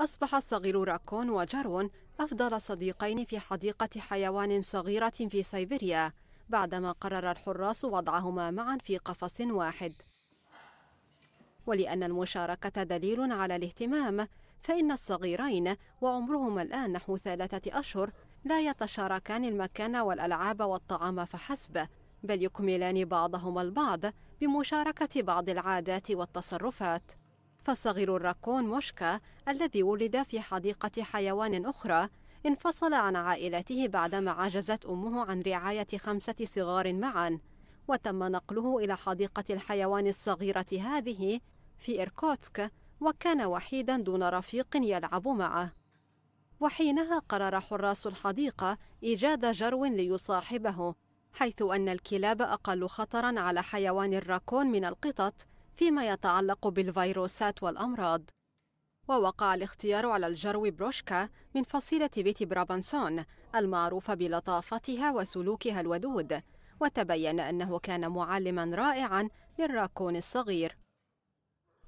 أصبح الصغير راكون وجارون أفضل صديقين في حديقة حيوان صغيرة في سيبيريا بعدما قرر الحراس وضعهما معا في قفص واحد ولأن المشاركة دليل على الاهتمام فإن الصغيرين وعمرهما الآن نحو ثلاثة أشهر لا يتشاركان المكان والألعاب والطعام فحسب بل يكملان بعضهما البعض بمشاركة بعض العادات والتصرفات فالصغير الراكون موشكا الذي ولد في حديقة حيوان أخرى انفصل عن عائلته بعدما عجزت أمه عن رعاية خمسة صغار معا وتم نقله إلى حديقة الحيوان الصغيرة هذه في إيركوتسك وكان وحيدا دون رفيق يلعب معه وحينها قرر حراس الحديقة إيجاد جرو ليصاحبه حيث أن الكلاب أقل خطرا على حيوان الراكون من القطط فيما يتعلق بالفيروسات والأمراض ووقع الاختيار على الجرو بروشكا من فصيلة بيت برابنسون المعروفة بلطافتها وسلوكها الودود وتبين أنه كان معلما رائعا للراكون الصغير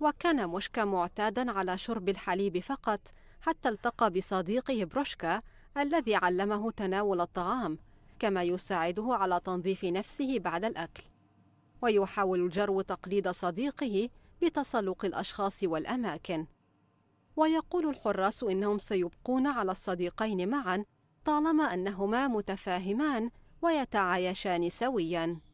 وكان مشكا معتادا على شرب الحليب فقط حتى التقى بصديقه بروشكا الذي علمه تناول الطعام كما يساعده على تنظيف نفسه بعد الأكل ويحاول الجرو تقليد صديقه بتسلق الأشخاص والأماكن ويقول الحراس إنهم سيبقون على الصديقين معا طالما أنهما متفاهمان ويتعايشان سوياً